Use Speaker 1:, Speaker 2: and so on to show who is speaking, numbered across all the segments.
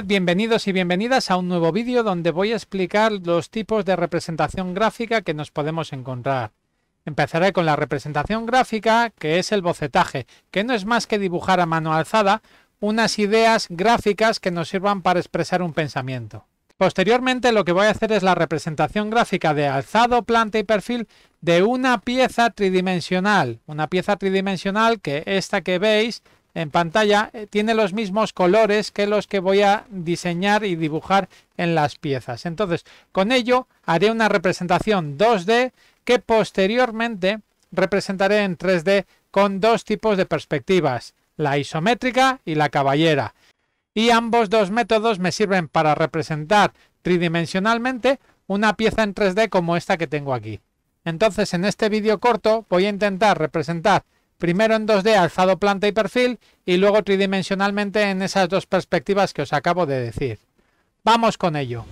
Speaker 1: bienvenidos y bienvenidas a un nuevo vídeo donde voy a explicar los tipos de representación gráfica que nos podemos encontrar. Empezaré con la representación gráfica, que es el bocetaje, que no es más que dibujar a mano alzada unas ideas gráficas que nos sirvan para expresar un pensamiento. Posteriormente lo que voy a hacer es la representación gráfica de alzado, planta y perfil de una pieza tridimensional. Una pieza tridimensional que esta que veis en pantalla eh, tiene los mismos colores que los que voy a diseñar y dibujar en las piezas. Entonces, con ello haré una representación 2D que posteriormente representaré en 3D con dos tipos de perspectivas, la isométrica y la caballera. Y ambos dos métodos me sirven para representar tridimensionalmente una pieza en 3D como esta que tengo aquí. Entonces, en este vídeo corto voy a intentar representar primero en 2D alzado planta y perfil y luego tridimensionalmente en esas dos perspectivas que os acabo de decir. Vamos con ello.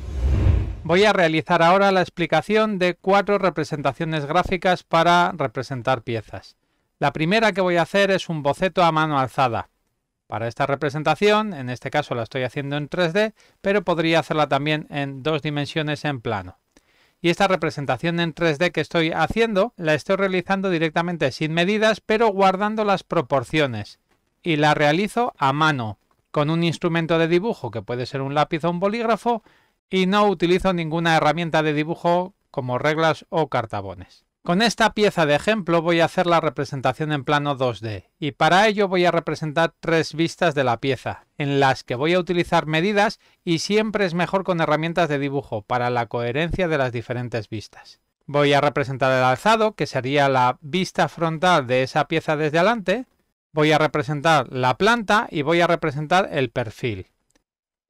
Speaker 1: Voy a realizar ahora la explicación de cuatro representaciones gráficas para representar piezas. La primera que voy a hacer es un boceto a mano alzada. Para esta representación, en este caso la estoy haciendo en 3D, pero podría hacerla también en dos dimensiones en plano y esta representación en 3D que estoy haciendo la estoy realizando directamente sin medidas pero guardando las proporciones y la realizo a mano con un instrumento de dibujo que puede ser un lápiz o un bolígrafo y no utilizo ninguna herramienta de dibujo como reglas o cartabones. Con esta pieza de ejemplo voy a hacer la representación en plano 2D y para ello voy a representar tres vistas de la pieza, en las que voy a utilizar medidas y siempre es mejor con herramientas de dibujo para la coherencia de las diferentes vistas. Voy a representar el alzado, que sería la vista frontal de esa pieza desde adelante, voy a representar la planta y voy a representar el perfil.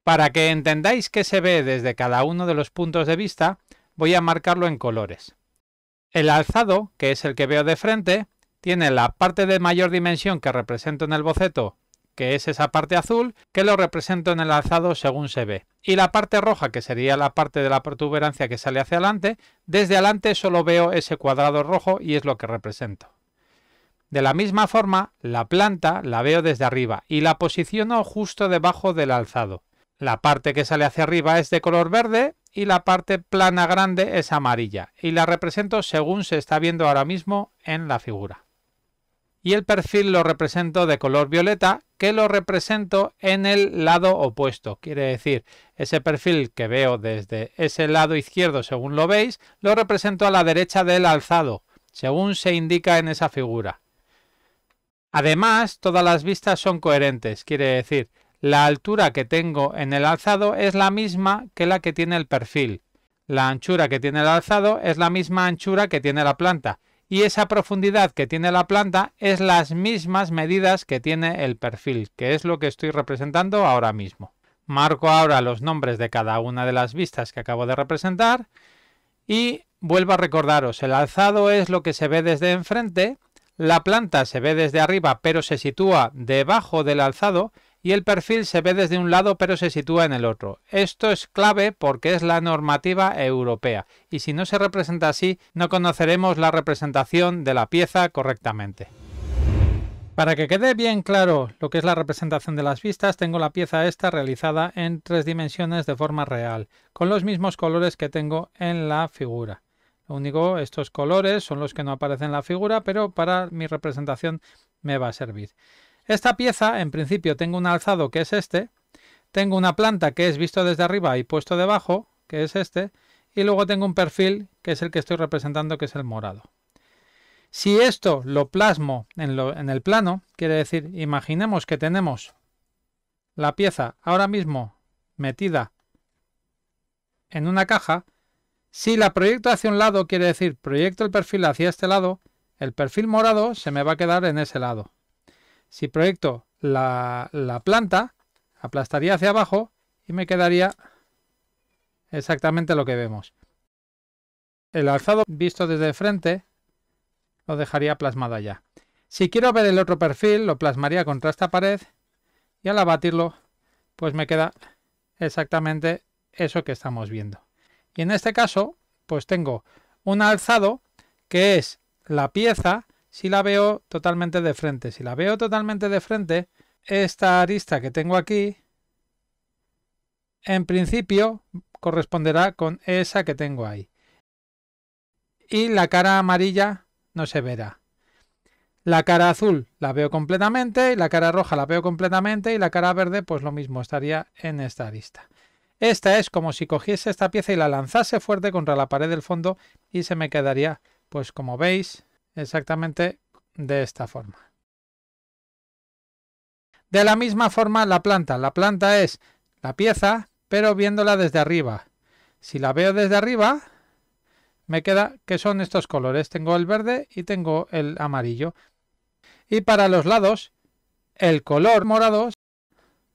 Speaker 1: Para que entendáis qué se ve desde cada uno de los puntos de vista, voy a marcarlo en colores. El alzado, que es el que veo de frente, tiene la parte de mayor dimensión que represento en el boceto, que es esa parte azul, que lo represento en el alzado según se ve. Y la parte roja, que sería la parte de la protuberancia que sale hacia adelante, desde adelante solo veo ese cuadrado rojo y es lo que represento. De la misma forma, la planta la veo desde arriba y la posiciono justo debajo del alzado. La parte que sale hacia arriba es de color verde y la parte plana grande es amarilla y la represento según se está viendo ahora mismo en la figura. Y el perfil lo represento de color violeta que lo represento en el lado opuesto. Quiere decir, ese perfil que veo desde ese lado izquierdo según lo veis, lo represento a la derecha del alzado, según se indica en esa figura. Además, todas las vistas son coherentes, quiere decir, la altura que tengo en el alzado es la misma que la que tiene el perfil. La anchura que tiene el alzado es la misma anchura que tiene la planta. Y esa profundidad que tiene la planta es las mismas medidas que tiene el perfil, que es lo que estoy representando ahora mismo. Marco ahora los nombres de cada una de las vistas que acabo de representar y vuelvo a recordaros, el alzado es lo que se ve desde enfrente, la planta se ve desde arriba pero se sitúa debajo del alzado y el perfil se ve desde un lado pero se sitúa en el otro. Esto es clave porque es la normativa europea y si no se representa así no conoceremos la representación de la pieza correctamente. Para que quede bien claro lo que es la representación de las vistas, tengo la pieza esta realizada en tres dimensiones de forma real, con los mismos colores que tengo en la figura. Lo único, estos colores son los que no aparecen en la figura, pero para mi representación me va a servir. Esta pieza, en principio, tengo un alzado que es este, tengo una planta que es visto desde arriba y puesto debajo, que es este, y luego tengo un perfil que es el que estoy representando, que es el morado. Si esto lo plasmo en, en el plano, quiere decir, imaginemos que tenemos la pieza ahora mismo metida en una caja, si la proyecto hacia un lado, quiere decir proyecto el perfil hacia este lado, el perfil morado se me va a quedar en ese lado. Si proyecto la, planta, aplastaría hacia abajo y me quedaría exactamente lo que vemos. El alzado visto desde el frente lo dejaría plasmado allá. Si quiero ver el otro perfil, lo plasmaría contra esta pared y al abatirlo, pues me queda exactamente eso que estamos viendo. Y en este caso, pues tengo un alzado que es la pieza si la veo totalmente de frente. Si la veo totalmente de frente, esta arista que tengo aquí, en principio, corresponderá con esa que tengo ahí. Y la cara amarilla no se verá. La cara azul la veo completamente, la cara roja la veo completamente, y la cara verde, pues lo mismo, estaría en esta arista. Esta es como si cogiese esta pieza y la lanzase fuerte contra la pared del fondo y se me quedaría, pues como veis, exactamente de esta forma. De la misma forma la planta. La planta es la pieza, pero viéndola desde arriba. Si la veo desde arriba, me queda que son estos colores. Tengo el verde y tengo el amarillo. Y para los lados, el color morado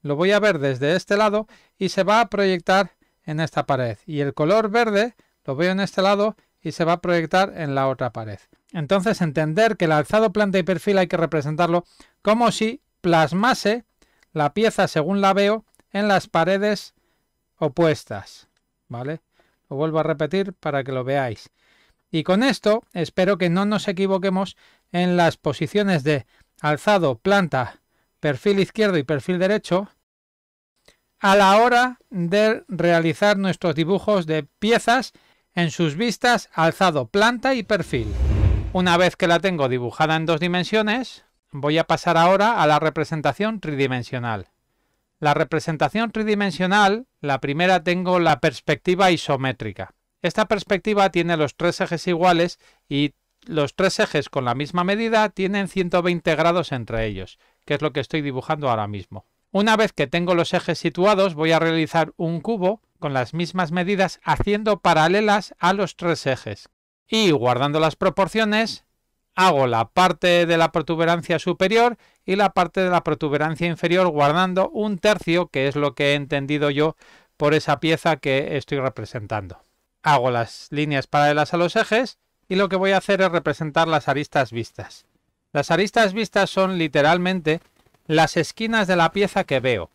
Speaker 1: lo voy a ver desde este lado y se va a proyectar en esta pared. Y el color verde lo veo en este lado y se va a proyectar en la otra pared entonces entender que el alzado planta y perfil hay que representarlo como si plasmase la pieza según la veo en las paredes opuestas, ¿vale? Lo vuelvo a repetir para que lo veáis. Y con esto espero que no nos equivoquemos en las posiciones de alzado, planta, perfil izquierdo y perfil derecho a la hora de realizar nuestros dibujos de piezas en sus vistas alzado, planta y perfil. Una vez que la tengo dibujada en dos dimensiones, voy a pasar ahora a la representación tridimensional. La representación tridimensional, la primera tengo la perspectiva isométrica. Esta perspectiva tiene los tres ejes iguales y los tres ejes con la misma medida tienen 120 grados entre ellos, que es lo que estoy dibujando ahora mismo. Una vez que tengo los ejes situados, voy a realizar un cubo con las mismas medidas haciendo paralelas a los tres ejes, y guardando las proporciones hago la parte de la protuberancia superior y la parte de la protuberancia inferior guardando un tercio que es lo que he entendido yo por esa pieza que estoy representando. Hago las líneas paralelas a los ejes y lo que voy a hacer es representar las aristas vistas. Las aristas vistas son literalmente las esquinas de la pieza que veo.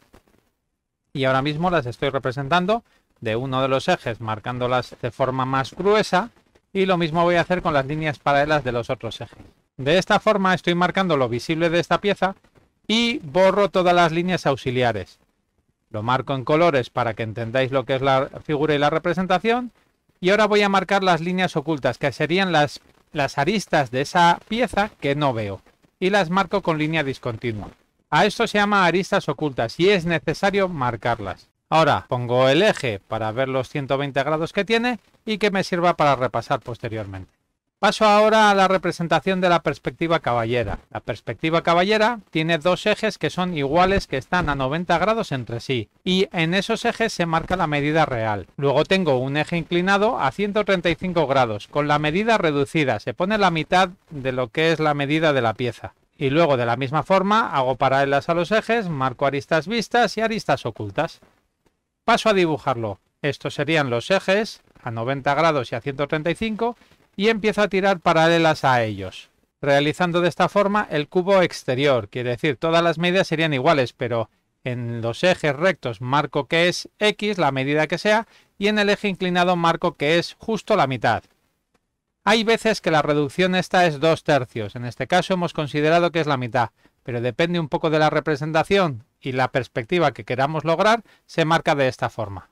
Speaker 1: Y ahora mismo las estoy representando de uno de los ejes marcándolas de forma más gruesa y lo mismo voy a hacer con las líneas paralelas de los otros ejes. De esta forma estoy marcando lo visible de esta pieza y borro todas las líneas auxiliares. Lo marco en colores para que entendáis lo que es la figura y la representación. Y ahora voy a marcar las líneas ocultas, que serían las, las aristas de esa pieza que no veo. Y las marco con línea discontinua. A esto se llama aristas ocultas y es necesario marcarlas. Ahora pongo el eje para ver los 120 grados que tiene y que me sirva para repasar posteriormente. Paso ahora a la representación de la perspectiva caballera. La perspectiva caballera tiene dos ejes que son iguales que están a 90 grados entre sí y en esos ejes se marca la medida real. Luego tengo un eje inclinado a 135 grados con la medida reducida, se pone la mitad de lo que es la medida de la pieza. Y luego de la misma forma hago paralelas a los ejes, marco aristas vistas y aristas ocultas. Paso a dibujarlo. Estos serían los ejes a 90 grados y a 135 y empiezo a tirar paralelas a ellos, realizando de esta forma el cubo exterior. Quiere decir, todas las medidas serían iguales, pero en los ejes rectos marco que es X, la medida que sea, y en el eje inclinado marco que es justo la mitad. Hay veces que la reducción esta es dos tercios, en este caso hemos considerado que es la mitad, pero depende un poco de la representación, y la perspectiva que queramos lograr se marca de esta forma.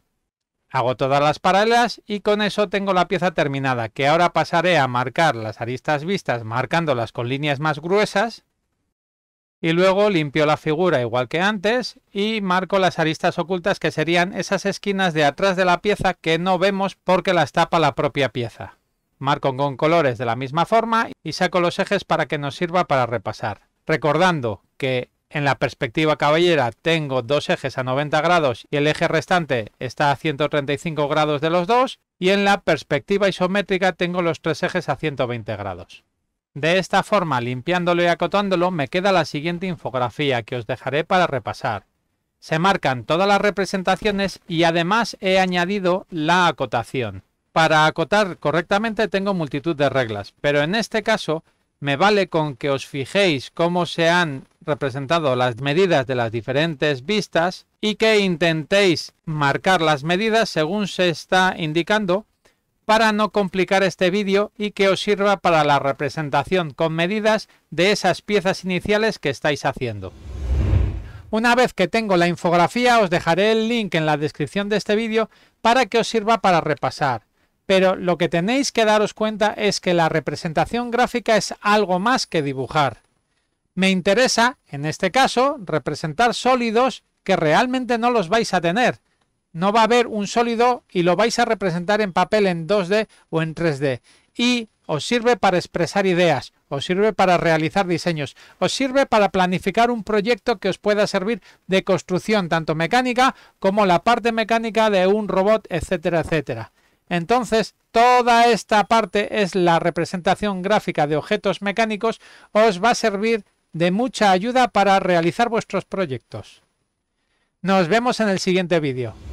Speaker 1: Hago todas las paralelas y con eso tengo la pieza terminada, que ahora pasaré a marcar las aristas vistas marcándolas con líneas más gruesas y luego limpio la figura igual que antes y marco las aristas ocultas que serían esas esquinas de atrás de la pieza que no vemos porque las tapa la propia pieza. Marco con colores de la misma forma y saco los ejes para que nos sirva para repasar. Recordando que en la perspectiva caballera tengo dos ejes a 90 grados y el eje restante está a 135 grados de los dos y en la perspectiva isométrica tengo los tres ejes a 120 grados. De esta forma, limpiándolo y acotándolo, me queda la siguiente infografía que os dejaré para repasar. Se marcan todas las representaciones y además he añadido la acotación. Para acotar correctamente tengo multitud de reglas, pero en este caso me vale con que os fijéis cómo se han representado las medidas de las diferentes vistas y que intentéis marcar las medidas según se está indicando para no complicar este vídeo y que os sirva para la representación con medidas de esas piezas iniciales que estáis haciendo. Una vez que tengo la infografía os dejaré el link en la descripción de este vídeo para que os sirva para repasar pero lo que tenéis que daros cuenta es que la representación gráfica es algo más que dibujar. Me interesa, en este caso, representar sólidos que realmente no los vais a tener. No va a haber un sólido y lo vais a representar en papel en 2D o en 3D. Y os sirve para expresar ideas, os sirve para realizar diseños, os sirve para planificar un proyecto que os pueda servir de construcción tanto mecánica como la parte mecánica de un robot, etcétera, etcétera. Entonces, toda esta parte es la representación gráfica de objetos mecánicos, os va a servir de mucha ayuda para realizar vuestros proyectos. Nos vemos en el siguiente vídeo.